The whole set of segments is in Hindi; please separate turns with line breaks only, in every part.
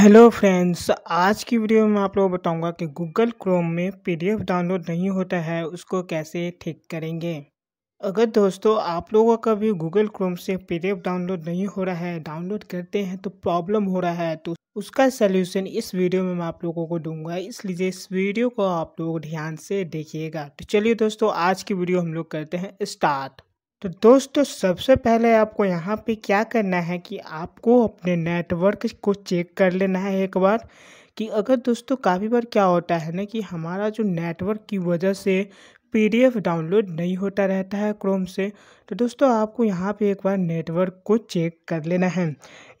हेलो फ्रेंड्स आज की वीडियो में आप लोगों को बताऊंगा कि गूगल क्रोम में पीडीएफ डाउनलोड नहीं होता है उसको कैसे ठीक करेंगे अगर दोस्तों आप लोगों का भी गूगल क्रोम से पीडीएफ डाउनलोड नहीं हो रहा है डाउनलोड करते हैं तो प्रॉब्लम हो रहा है तो उसका सलूशन इस वीडियो में मैं आप लोगों को दूंगा इसलिए इस वीडियो को आप लोग ध्यान से देखिएगा तो चलिए दोस्तों आज की वीडियो हम लोग करते हैं स्टार्ट तो दोस्तों सबसे पहले आपको यहाँ पे क्या करना है कि आपको अपने नेटवर्क को चेक कर लेना है एक बार कि अगर दोस्तों काफ़ी बार क्या होता है ना कि हमारा जो नेटवर्क की वजह से पीडीएफ डाउनलोड नहीं होता रहता है क्रोम से तो दोस्तों आपको यहाँ पे एक बार नेटवर्क को चेक कर लेना है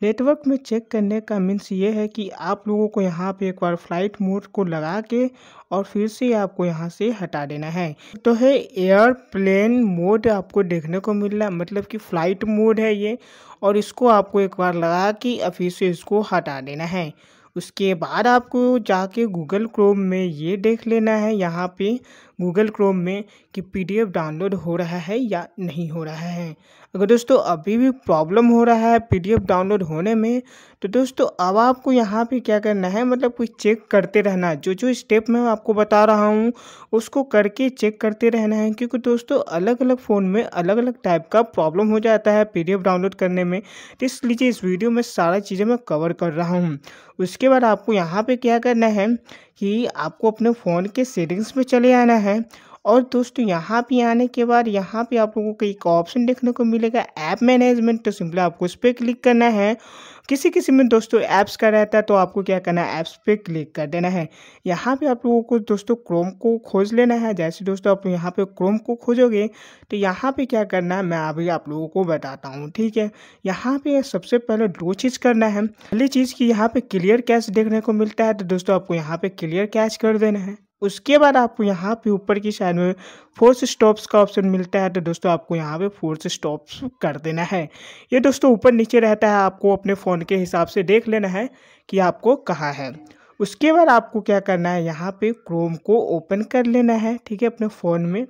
नेटवर्क में चेक करने का मीन्स ये है कि आप लोगों को यहाँ पे एक बार फ्लाइट मोड को लगा के और फिर से आपको यहाँ से हटा देना है तो है एयरप्लेन मोड आपको देखने को मिल रहा है मतलब कि फ़्लाइट मोड है ये और इसको आपको एक बार लगा के और फिर से इसको हटा देना है उसके बाद आपको जाके गूगल क्रोम में ये देख लेना है यहाँ पे गूगल क्रोम में कि पीडीएफ डाउनलोड हो रहा है या नहीं हो रहा है अगर दोस्तों अभी भी प्रॉब्लम हो रहा है पीडीएफ डाउनलोड होने में तो दोस्तों अब आपको यहाँ पे क्या करना है मतलब कुछ चेक करते रहना जो जो स्टेप मैं आपको बता रहा हूँ उसको करके चेक करते रहना है क्योंकि दोस्तों अलग अलग फ़ोन में अलग अलग टाइप का प्रॉब्लम हो जाता है पी डाउनलोड करने में तो इसलिए इस वीडियो में सारा चीज़ें मैं कवर कर रहा हूँ उसके बाद आपको यहाँ पर क्या करना है कि आपको अपने फ़ोन के सेटिंग्स में चले आना है है और दोस्तों यहाँ पे आने के बाद यहाँ पे आप लोगों को एक ऑप्शन देखने को मिलेगा ऐप मैनेजमेंट तो सिंपली आपको उस पर क्लिक करना है किसी किसी में दोस्तों ऐप्स का रहता है तो आपको क्या करना है ऐप्स पे क्लिक कर देना है यहाँ पे आप लोगों को दोस्तों क्रोम को खोज लेना है जैसे दोस्तों आप यहाँ पे क्रोम को खोजोगे तो यहाँ पे क्या करना है मैं अभी आप लोगों को बताता हूँ ठीक है यहाँ पे सबसे पहले दो चीज़ करना है पहली चीज़ की यहाँ पे क्लियर कैश देखने को मिलता है तो दोस्तों आपको यहाँ पे क्लियर कैश कर देना है उसके बाद आपको यहाँ पे ऊपर की साइड में फोर्स स्टॉप्स का ऑप्शन मिलता है तो दोस्तों आपको यहाँ पे फोर्स स्टॉप्स कर देना है ये दोस्तों ऊपर नीचे रहता है आपको अपने फ़ोन के हिसाब से देख लेना है कि आपको कहाँ है उसके बाद आपको क्या करना है यहाँ पे क्रोम को ओपन कर लेना है ठीक है अपने फ़ोन में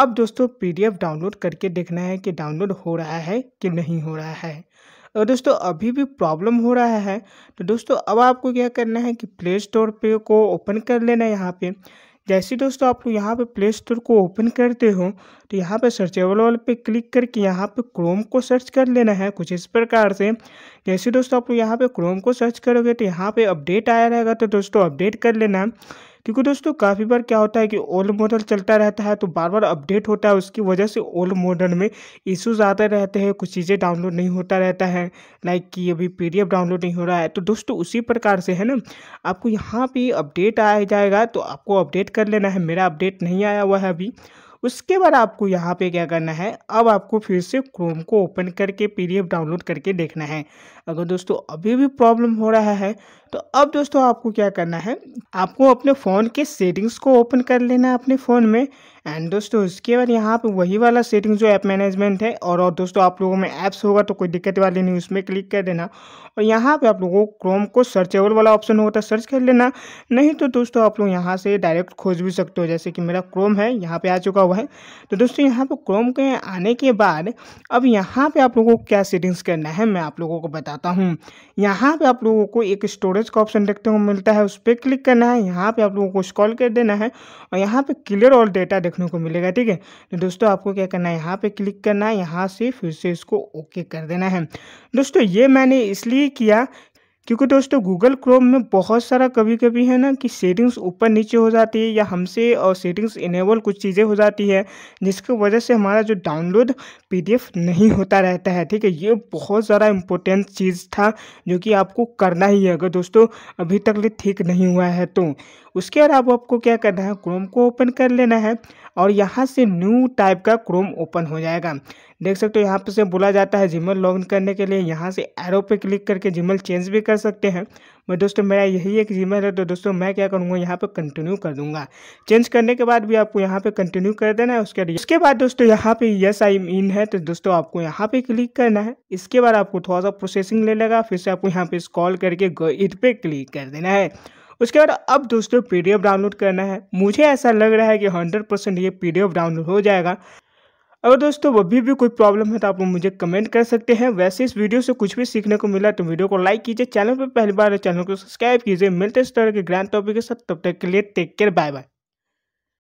अब दोस्तों पी डाउनलोड करके देखना है कि डाउनलोड हो रहा है कि नहीं हो रहा है और दोस्तों अभी भी प्रॉब्लम हो रहा है तो दोस्तों अब आपको क्या करना है कि प्ले स्टोर पे को ओपन कर लेना है यहाँ पे जैसे दोस्तों आप लोग यहाँ पे प्ले स्टोर को ओपन करते हो तो यहाँ पे सर्चेबल वाले पे क्लिक करके यहाँ पे क्रोम को सर्च कर लेना है कुछ इस प्रकार से जैसे दोस्तों आप लोग यहाँ पे क्रोम को सर्च करोगे तो यहाँ पे अपडेट आया रहेगा तो दोस्तों अपडेट कर लेना क्योंकि दोस्तों काफ़ी बार क्या होता है कि ओल्ड मॉडल चलता रहता है तो बार बार अपडेट होता है उसकी वजह से ओल्ड मॉडल में इशूज़ आते रहते हैं कुछ चीज़ें डाउनलोड नहीं होता रहता है लाइक कि अभी पी डाउनलोड नहीं हो रहा है तो दोस्तों उसी प्रकार से है ना आपको यहाँ पर अपडेट आ जाएगा तो आपको अपडेट कर लेना है मेरा अपडेट नहीं आया हुआ है अभी उसके बाद आपको यहाँ पे क्या करना है अब आपको फिर से क्रोम को ओपन करके पीडीएफ डाउनलोड करके देखना है अगर दोस्तों अभी भी प्रॉब्लम हो रहा है तो अब दोस्तों आपको क्या करना है आपको अपने फ़ोन के सेटिंग्स को ओपन कर लेना है अपने फ़ोन में एंड दोस्तों उसके बाद यहाँ पे वही वाला सेटिंग जो ऐप मैनेजमेंट है और और दोस्तों आप लोगों में ऐप्स होगा तो कोई दिक्कत वाली नहीं उसमें क्लिक कर देना और यहाँ पे आप लोगों को क्रोम को सर्चेबल वाला ऑप्शन होता तो सर्च कर लेना नहीं तो दोस्तों आप लोग यहाँ से डायरेक्ट खोज भी सकते हो जैसे कि मेरा क्रोम है यहाँ पर आ चुका हुआ है तो दोस्तों यहाँ पर क्रोम के आने के बाद अब यहाँ पे आप लोगों को क्या सेटिंग्स करना है मैं आप लोगों को बताता हूँ यहाँ पे आप लोगों को एक स्टोरेज का ऑप्शन देखते हुए मिलता है उस पर क्लिक करना है यहाँ पे आप लोगों को स्कॉल कर देना है और यहाँ पे क्लियर और डेटा देखने को मिलेगा ठीक है तो दोस्तों आपको क्या करना है यहाँ पर क्लिक करना है यहाँ से फिर से इसको ओके कर देना है दोस्तों ये मैंने इसलिए किया क्योंकि दोस्तों गूगल क्रोम में बहुत सारा कभी कभी है ना कि सेटिंग्स ऊपर नीचे हो जाती है या हमसे और सेटिंग्स इनेबल कुछ चीज़ें हो जाती है जिसकी वजह से हमारा जो डाउनलोड पीडीएफ नहीं होता रहता है ठीक है ये बहुत ज़्यादा इम्पोर्टेंट चीज़ था जो कि आपको करना ही है अगर दोस्तों अभी तक लिए ठीक नहीं हुआ है तो उसके अलावा आपको क्या करना है क्रोम को ओपन कर लेना है और यहाँ से न्यू टाइप का क्रोम ओपन हो जाएगा देख सकते हो यहाँ पर से बोला जाता है लॉग लॉगिन करने के लिए यहाँ से एरो पे क्लिक करके जिमल चेंज भी कर सकते हैं मैं दोस्तों मेरा यही एक जिमल है तो दोस्तों मैं क्या करूँगा यहाँ पर कंटिन्यू कर दूंगा चेंज करने के बाद भी आपको यहाँ पे कंटिन्यू कर देना है उसके उसके बाद दोस्तों यहाँ पे यस आई इन है तो दोस्तों आपको यहाँ पे क्लिक करना है इसके बाद आपको थोड़ा सा प्रोसेसिंग ले लेगा फिर से आपको यहाँ पे स्कॉल करके इत पे क्लिक कर देना है उसके बाद अब दोस्तों पी डाउनलोड करना है मुझे ऐसा लग रहा है कि हंड्रेड ये पी डाउनलोड हो जाएगा अगर दोस्तों अभी भी कोई प्रॉब्लम है तो आप मुझे कमेंट कर सकते हैं वैसे इस वीडियो से कुछ भी सीखने को मिला तो वीडियो को लाइक कीजिए चैनल पर पहली बार चैनल को सब्सक्राइब कीजिए मिलते इस तरह के ग्रैंड टॉपिक के साथ तब तक के लिए टेक केयर बाय बाय